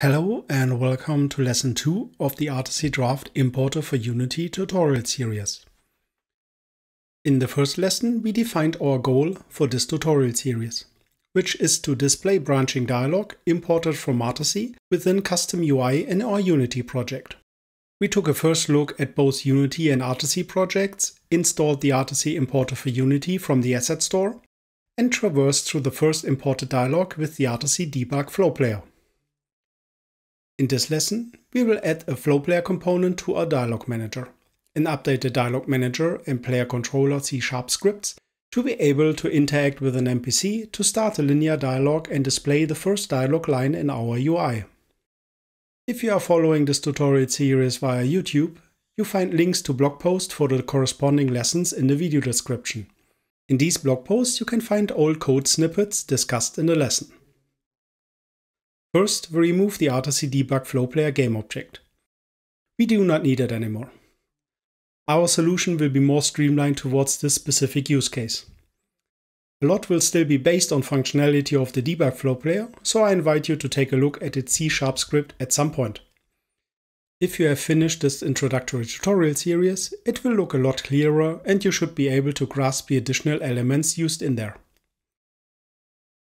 Hello and welcome to lesson 2 of the RTC Draft Importer for Unity tutorial series. In the first lesson we defined our goal for this tutorial series, which is to display branching dialog imported from RTC within custom UI in our Unity project. We took a first look at both Unity and RTC projects, installed the RTC Importer for Unity from the Asset Store, and traversed through the first imported dialog with the RTC Debug Flow Player. In this lesson, we will add a flow player component to our dialog manager and update the dialog manager and player controller C-sharp scripts to be able to interact with an NPC to start a linear dialog and display the first dialog line in our UI. If you are following this tutorial series via YouTube, you find links to blog posts for the corresponding lessons in the video description. In these blog posts you can find old code snippets discussed in the lesson. First, we remove the RTCD Bug Flow Player game object. We do not need it anymore. Our solution will be more streamlined towards this specific use case. A lot will still be based on functionality of the debug flow player, so I invite you to take a look at its C-sharp script at some point. If you have finished this introductory tutorial series, it will look a lot clearer and you should be able to grasp the additional elements used in there.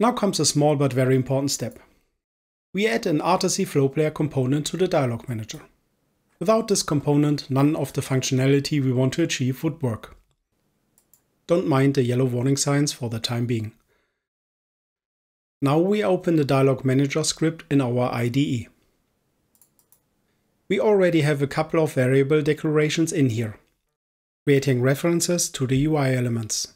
Now comes a small but very important step we add an RTC FlowPlayer component to the dialog manager. Without this component, none of the functionality we want to achieve would work. Don't mind the yellow warning signs for the time being. Now we open the dialog manager script in our IDE. We already have a couple of variable declarations in here, creating references to the UI elements.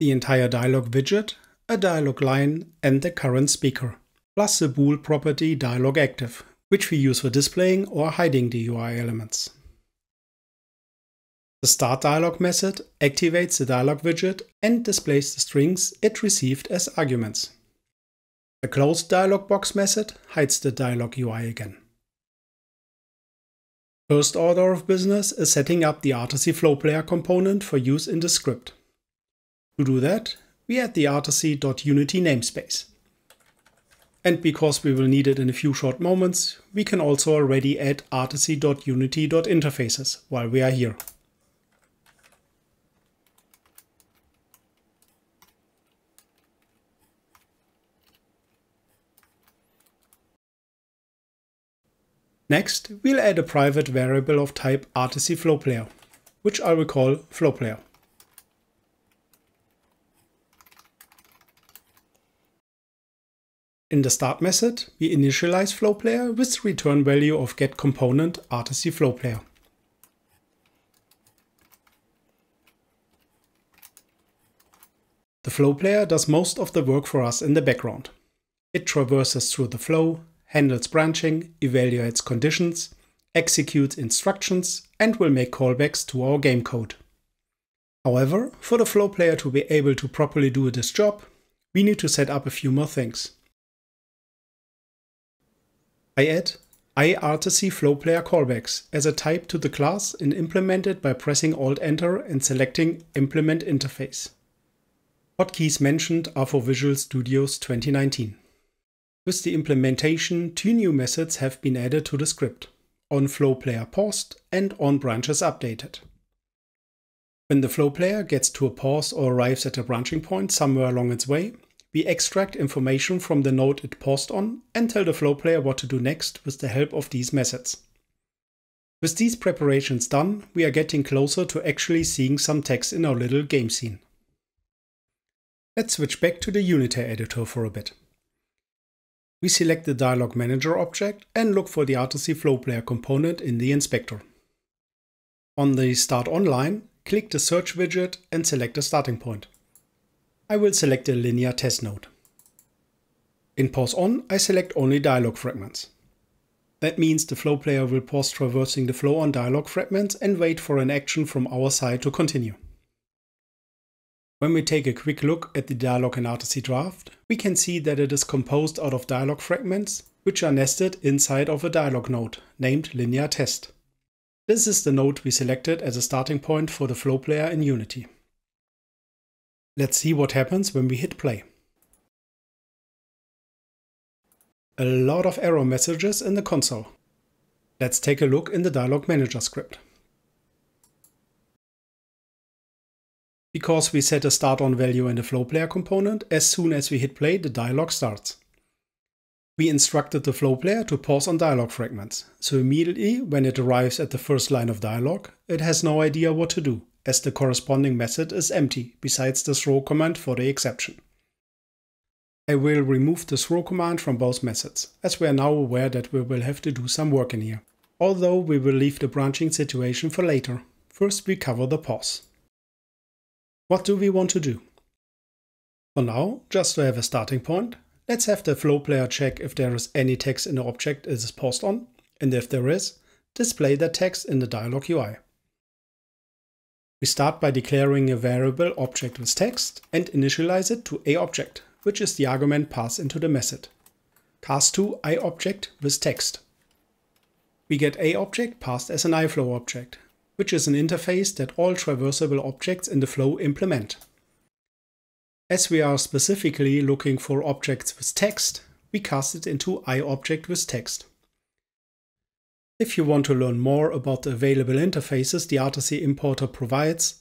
The entire dialog widget, a dialog line and the current speaker plus the bool property dialog active, which we use for displaying or hiding the UI elements. The start dialog method activates the dialog widget and displays the strings it received as arguments. The close dialog box method hides the dialog UI again. First order of business is setting up the RTC flow player component for use in the script. To do that, we add the rtc.unity namespace. And because we will need it in a few short moments, we can also already add articy.unity.interfaces while we are here. Next, we'll add a private variable of type articy which I will call FlowPlayer. In the start method, we initialize FlowPlayer with the return value of getComponent component RTC The FlowPlayer does most of the work for us in the background. It traverses through the flow, handles branching, evaluates conditions, executes instructions, and will make callbacks to our game code. However, for the FlowPlayer to be able to properly do this job, we need to set up a few more things. I add iRTC flow player callbacks as a type to the class and implement it by pressing Alt-Enter and selecting Implement Interface. Hotkeys mentioned are for Visual Studios 2019. With the implementation, two new methods have been added to the script, onFlowPlayer paused and Branches updated. When the flow player gets to a pause or arrives at a branching point somewhere along its way, we extract information from the node it paused on and tell the flow player what to do next with the help of these methods. With these preparations done, we are getting closer to actually seeing some text in our little game scene. Let's switch back to the Unity editor for a bit. We select the Dialog Manager object and look for the RTC Flow Player component in the inspector. On the Start Online, click the Search widget and select the starting point. I will select a linear test node. In Pause On, I select only dialog fragments. That means the flow player will pause traversing the flow on dialog fragments and wait for an action from our side to continue. When we take a quick look at the dialog in RTC draft, we can see that it is composed out of dialog fragments, which are nested inside of a dialog node, named linear test. This is the node we selected as a starting point for the flow player in Unity. Let's see what happens when we hit play. A lot of error messages in the console. Let's take a look in the Dialog Manager script. Because we set a start on value in the flow player component, as soon as we hit play, the dialog starts. We instructed the flow player to pause on dialog fragments, so immediately when it arrives at the first line of dialog, it has no idea what to do as the corresponding method is empty besides the throw command for the exception. I will remove the throw command from both methods, as we are now aware that we will have to do some work in here. Although we will leave the branching situation for later. First we cover the pause. What do we want to do? For now, just to have a starting point, let's have the flow player check if there is any text in the object it is paused on, and if there is, display that text in the dialog UI. We start by declaring a variable object with text and initialize it to a object, which is the argument passed into the method. Cast to i object with text. We get a object passed as an iFlow object, which is an interface that all traversable objects in the flow implement. As we are specifically looking for objects with text, we cast it into iObject with text. If you want to learn more about the available interfaces the RTC importer provides,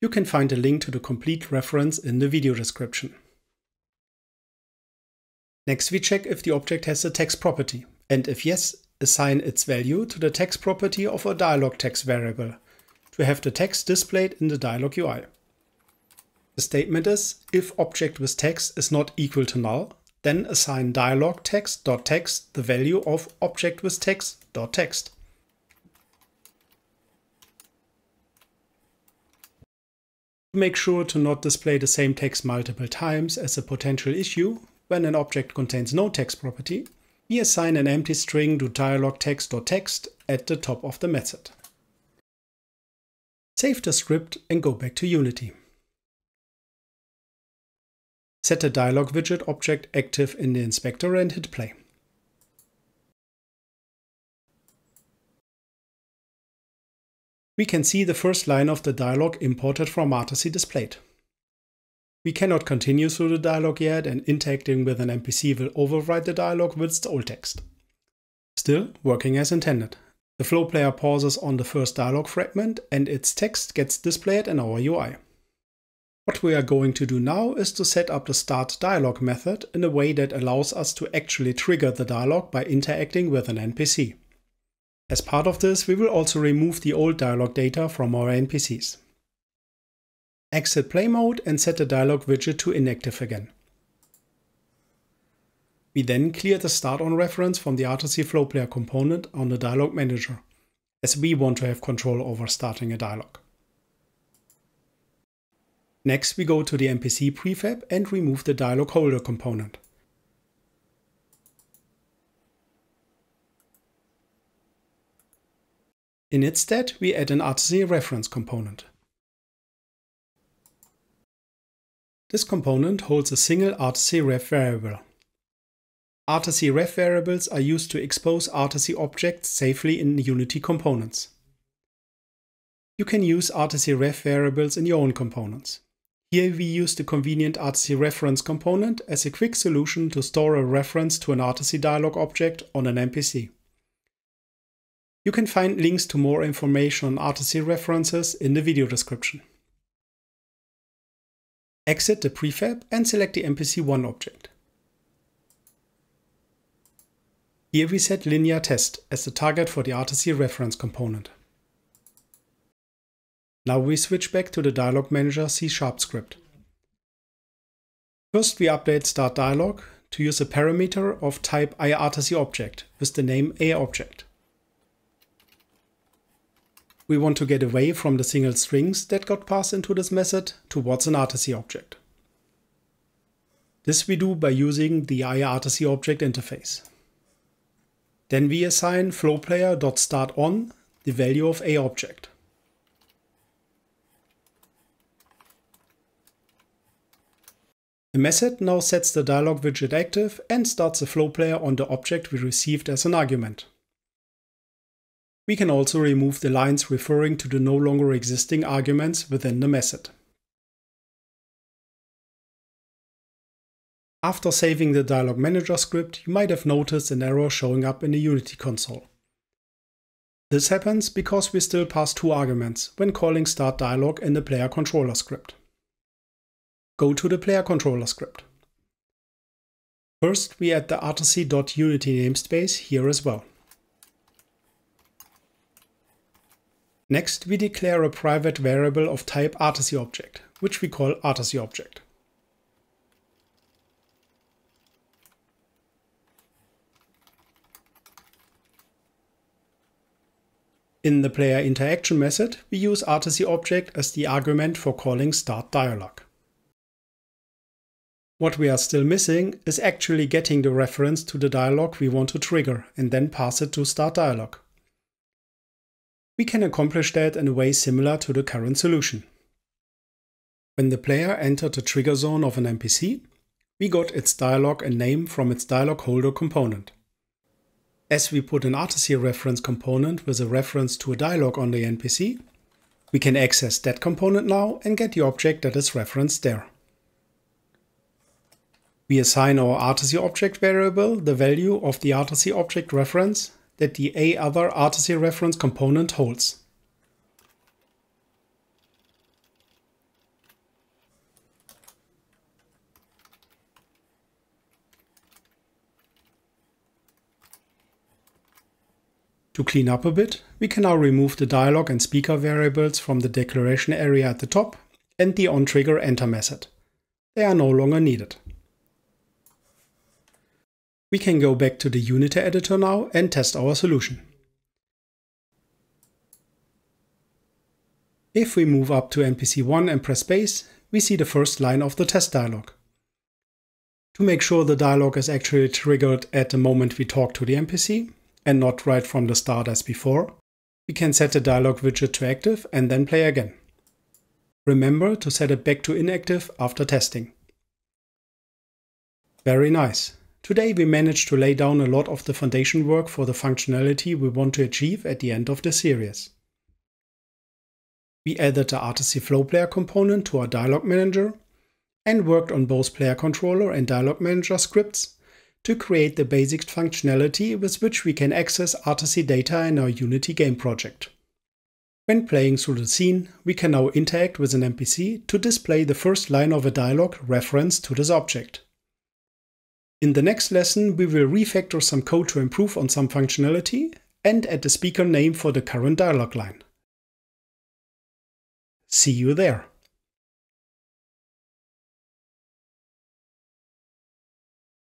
you can find a link to the complete reference in the video description. Next we check if the object has a text property, and if yes, assign its value to the text property of a dialog text variable to have the text displayed in the dialog UI. The statement is, if object with text is not equal to null, then assign dialog text.text the value of object with text.text. Make sure to not display the same text multiple times as a potential issue when an object contains no text property. We assign an empty string to dialog text.text at the top of the method. Save the script and go back to Unity. Set the dialog widget object active in the inspector and hit play. We can see the first line of the dialog imported from RTC displayed. We cannot continue through the dialog yet and interacting with an NPC will overwrite the dialog with the old text. Still working as intended. The flow player pauses on the first dialog fragment and its text gets displayed in our UI. What we are going to do now is to set up the start dialog method in a way that allows us to actually trigger the dialog by interacting with an NPC. As part of this, we will also remove the old dialog data from our NPCs. Exit play mode and set the dialog widget to inactive again. We then clear the start on reference from the RTC flow player component on the dialog manager, as we want to have control over starting a dialog. Next, we go to the MPC prefab and remove the dialog holder component. In its stead, we add an RTC reference component. This component holds a single RTC ref variable. RTC ref variables are used to expose RTC objects safely in Unity components. You can use RTC ref variables in your own components. Here we use the convenient RTC reference component as a quick solution to store a reference to an RTC dialog object on an MPC. You can find links to more information on RTC references in the video description. Exit the prefab and select the MPC1 object. Here we set linear test as the target for the RTC reference component. Now we switch back to the dialog manager C-sharp script. First we update start dialog to use a parameter of type irtc object with the name a object. We want to get away from the single strings that got passed into this method towards an RTC object. This we do by using the irtc object interface. Then we assign flowPlayer.startOn the value of a object. The method now sets the dialog widget active and starts the flow player on the object we received as an argument. We can also remove the lines referring to the no longer existing arguments within the method. After saving the dialog manager script, you might have noticed an error showing up in the Unity console. This happens because we still pass two arguments when calling start dialog in the player controller script go to the player controller script. First, we add the rtc.unity namespace here as well. Next, we declare a private variable of type rtc object, which we call rtc object. In the player interaction method, we use rtc object as the argument for calling start dialog. What we are still missing is actually getting the reference to the dialog we want to trigger and then pass it to start dialog. We can accomplish that in a way similar to the current solution. When the player entered the trigger zone of an NPC, we got its dialog and name from its dialog holder component. As we put an RTC reference component with a reference to a dialog on the NPC, we can access that component now and get the object that is referenced there we assign our RTC object variable the value of the RTC object reference that the a other RTC reference component holds. To clean up a bit, we can now remove the dialog and speaker variables from the declaration area at the top and the onTrigger enter method. They are no longer needed. We can go back to the Unity editor now and test our solution. If we move up to MPC1 and press space, we see the first line of the test dialog. To make sure the dialog is actually triggered at the moment we talk to the MPC, and not right from the start as before, we can set the dialog widget to active and then play again. Remember to set it back to inactive after testing. Very nice. Today we managed to lay down a lot of the foundation work for the functionality we want to achieve at the end of the series. We added the RTC Flow Player component to our Dialog Manager and worked on both Player Controller and Dialog Manager scripts to create the basic functionality with which we can access RTC data in our Unity game project. When playing through the scene, we can now interact with an NPC to display the first line of a dialogue reference to this object. In the next lesson, we will refactor some code to improve on some functionality and add the speaker name for the current dialog line. See you there!